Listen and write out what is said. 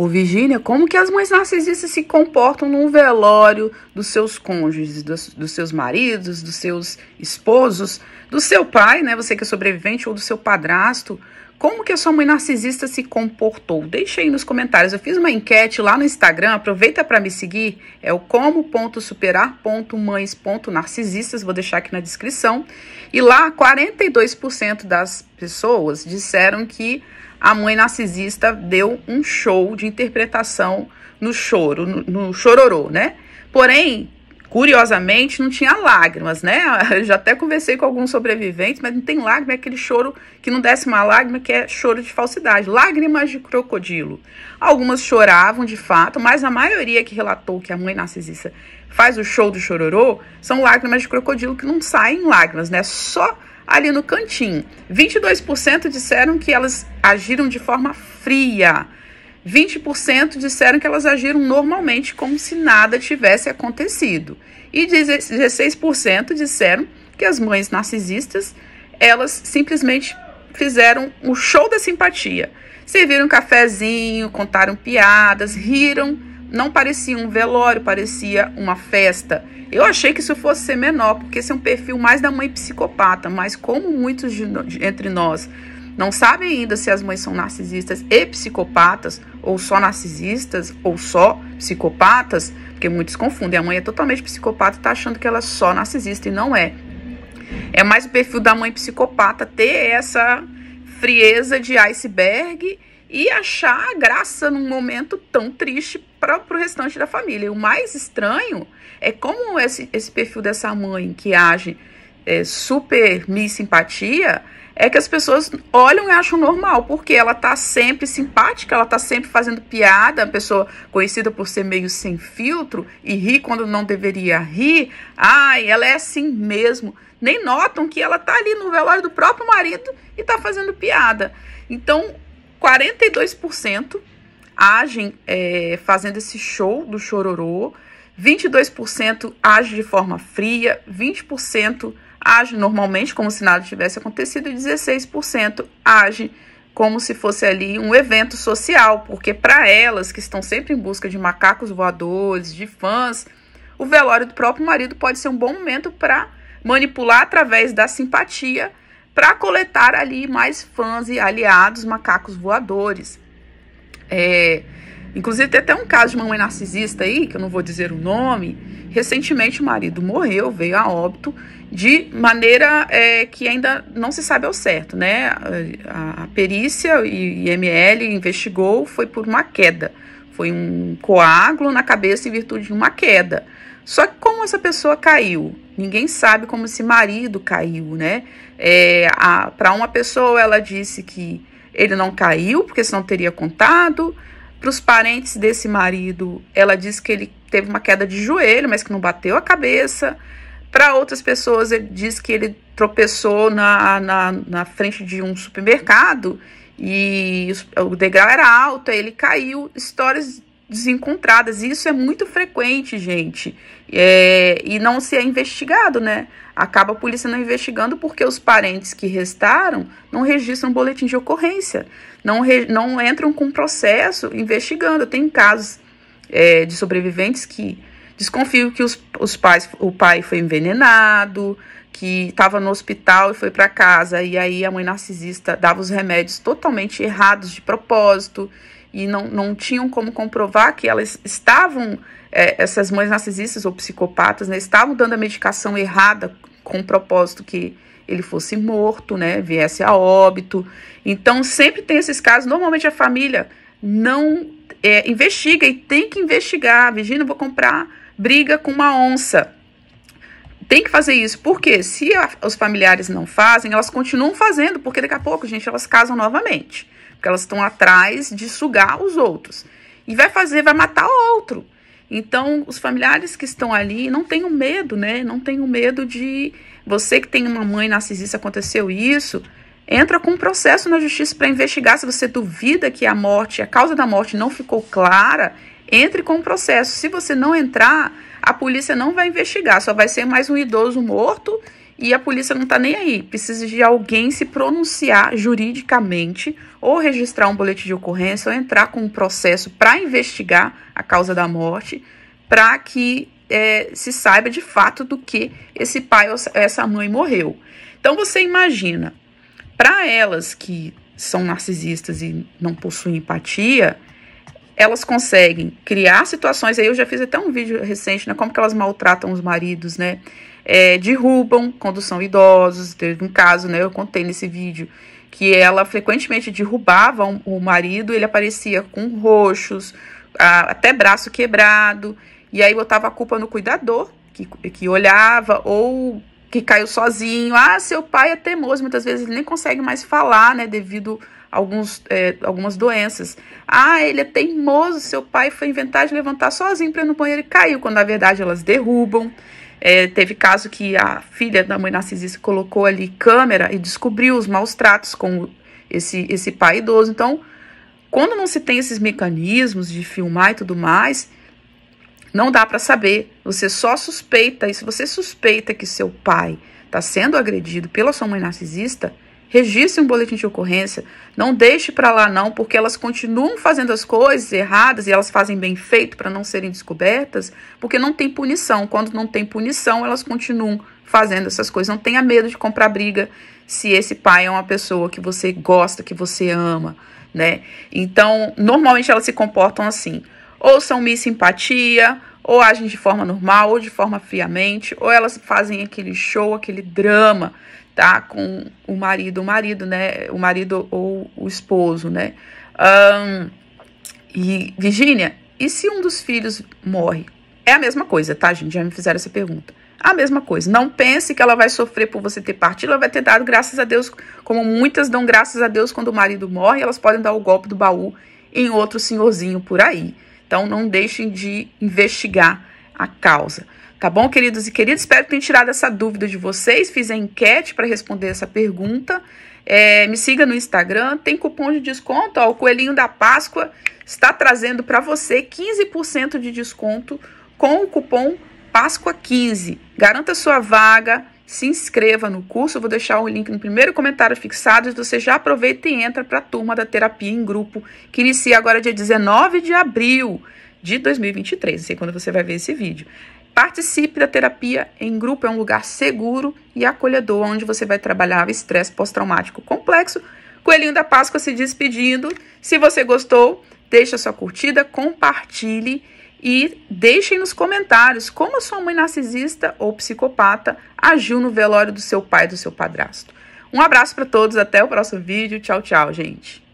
Ô Virgínia, como que as mães narcisistas se comportam num velório dos seus cônjuges, dos, dos, seus maridos, dos seus esposos, do seu pai, né? Você que é sobrevivente, ou do seu padrasto. Como que a sua mãe narcisista se comportou? Deixa aí nos comentários. Eu fiz uma enquete lá no Instagram, aproveita para me seguir. É o como.superar.mães.narcisistas, vou deixar aqui na descrição. E lá, 42% das pessoas disseram que a mãe narcisista deu um show de interpretação no choro, no, no chororô, né? Porém, curiosamente, não tinha lágrimas, né? Eu já até conversei com alguns sobreviventes, mas não tem lágrima, é aquele choro que não desce uma lágrima, que é choro de falsidade, lágrimas de crocodilo. Algumas choravam de fato, mas a maioria que relatou que a mãe narcisista faz o show do chororô são lágrimas de crocodilo que não saem lágrimas, né? Só ali no cantinho. 22% disseram que elas agiram de forma fria. 20% disseram que elas agiram normalmente, como se nada tivesse acontecido. E 16% disseram que as mães narcisistas, elas simplesmente fizeram o um show da simpatia. Serviram um cafezinho, contaram piadas, riram não parecia um velório, parecia uma festa. Eu achei que isso fosse ser menor, porque esse é um perfil mais da mãe psicopata, mas como muitos de, de, entre nós não sabem ainda se as mães são narcisistas e psicopatas, ou só narcisistas, ou só psicopatas, porque muitos confundem. A mãe é totalmente psicopata e tá achando que ela é só narcisista e não é. É mais o perfil da mãe psicopata ter essa frieza de iceberg e achar graça num momento tão triste para o restante da família. E o mais estranho é como esse, esse perfil dessa mãe que age é, super me simpatia é que as pessoas olham e acham normal, porque ela tá sempre simpática, ela tá sempre fazendo piada, A pessoa conhecida por ser meio sem filtro e ri quando não deveria rir. Ai, ela é assim mesmo. Nem notam que ela tá ali no velório do próprio marido e tá fazendo piada. Então, 42% agem é, fazendo esse show do chororô, 22% age de forma fria, 20% age normalmente como se nada tivesse acontecido e 16% age como se fosse ali um evento social, porque para elas que estão sempre em busca de macacos voadores, de fãs, o velório do próprio marido pode ser um bom momento para manipular através da simpatia para coletar ali mais fãs e aliados macacos voadores. É, inclusive, tem até um caso de uma mãe narcisista aí, que eu não vou dizer o nome. Recentemente, o marido morreu, veio a óbito, de maneira é, que ainda não se sabe ao certo, né? A, a perícia e IML investigou, foi por uma queda. Foi um coágulo na cabeça em virtude de uma queda. Só que como essa pessoa caiu? Ninguém sabe como esse marido caiu, né? É, Para uma pessoa, ela disse que ele não caiu, porque senão teria contado. Para os parentes desse marido, ela disse que ele teve uma queda de joelho, mas que não bateu a cabeça. Para outras pessoas, ele diz que ele tropeçou na, na, na frente de um supermercado e o degrau era alto, aí ele caiu. Histórias desencontradas. Isso é muito frequente, gente. É, e não se é investigado, né? Acaba a polícia não investigando porque os parentes que restaram não registram boletim de ocorrência, não, re, não entram com processo investigando. Tem casos é, de sobreviventes que desconfiam que os, os pais, o pai foi envenenado, que estava no hospital e foi para casa, e aí a mãe narcisista dava os remédios totalmente errados de propósito e não, não tinham como comprovar que elas estavam, é, essas mães narcisistas ou psicopatas, né, estavam dando a medicação errada com o propósito que ele fosse morto, né, viesse a óbito. Então, sempre tem esses casos, normalmente a família não é, investiga e tem que investigar. Virginia, vou comprar briga com uma onça. Tem que fazer isso, porque se a, os familiares não fazem, elas continuam fazendo, porque daqui a pouco, gente, elas casam novamente porque elas estão atrás de sugar os outros. E vai fazer, vai matar outro. Então, os familiares que estão ali, não tenham medo, né? Não tenham medo de. Você que tem uma mãe narcisista, aconteceu isso. Entra com um processo na justiça para investigar. Se você duvida que a morte, a causa da morte não ficou clara, entre com um processo. Se você não entrar, a polícia não vai investigar, só vai ser mais um idoso morto e a polícia não tá nem aí. Precisa de alguém se pronunciar juridicamente ou registrar um boletim de ocorrência ou entrar com um processo para investigar a causa da morte, para que é, se saiba de fato do que esse pai ou essa mãe morreu. Então você imagina, para elas que são narcisistas e não possuem empatia, elas conseguem criar situações. Aí eu já fiz até um vídeo recente, né? Como que elas maltratam os maridos, né? é, derrubam quando são idosos. Teve um caso, né? Eu contei nesse vídeo que ela frequentemente derrubava um, o marido, ele aparecia com roxos, a, até braço quebrado, e aí botava a culpa no cuidador, que, que olhava, ou que caiu sozinho. Ah, seu pai é teimoso, muitas vezes ele nem consegue mais falar, né, devido a alguns, é, algumas doenças. Ah, ele é teimoso, seu pai foi inventar de levantar sozinho para ir no banheiro e caiu, quando na verdade elas derrubam. É, teve caso que a filha da mãe narcisista colocou ali câmera e descobriu os maus tratos com esse, esse pai idoso. Então, quando não se tem esses mecanismos de filmar e tudo mais, não dá para saber. Você só suspeita, e se você suspeita que seu pai está sendo agredido pela sua mãe narcisista, Registre um boletim de ocorrência. Não deixe para lá, não, porque elas continuam fazendo as coisas erradas e elas fazem bem feito para não serem descobertas, porque não tem punição. Quando não tem punição, elas continuam fazendo essas coisas. Não tenha medo de comprar briga se esse pai é uma pessoa que você gosta, que você ama, né? Então, normalmente elas se comportam assim. Ou são miss simpatia, ou agem de forma normal, ou de forma friamente, ou elas fazem aquele show, aquele drama, tá com o marido, o marido, né? O marido ou o esposo, né? Um, e, Virgínia, e se um dos filhos morre? É a mesma coisa, tá, gente? Já me fizeram essa pergunta. A mesma coisa. Não pense que ela vai sofrer por você ter partido, ela vai ter dado graças a Deus, como muitas dão graças a Deus quando o marido morre, elas podem dar o golpe do baú em outro senhorzinho por aí. Então não deixem de investigar a causa. Tá bom, queridos e queridas? Espero que tenha tirado essa dúvida de vocês. Fiz a enquete para responder essa pergunta. É, me siga no Instagram, tem cupom de desconto. Ó, o Coelhinho da Páscoa está trazendo para você 15% de desconto com o cupom Páscoa15. Garanta sua vaga, se inscreva no curso. vou deixar o link no primeiro comentário fixado. Você já aproveita e entra para a turma da terapia em grupo, que inicia agora dia 19 de abril de 2023. Não sei quando você vai ver esse vídeo. Participe da terapia em grupo, é um lugar seguro e acolhedor onde você vai trabalhar estresse pós-traumático complexo. Coelhinho da Páscoa se despedindo. Se você gostou, deixa sua curtida, compartilhe e deixem nos comentários como sua mãe narcisista ou psicopata agiu no velório do seu pai e do seu padrasto. Um abraço para todos, até o próximo vídeo. Tchau, tchau, gente.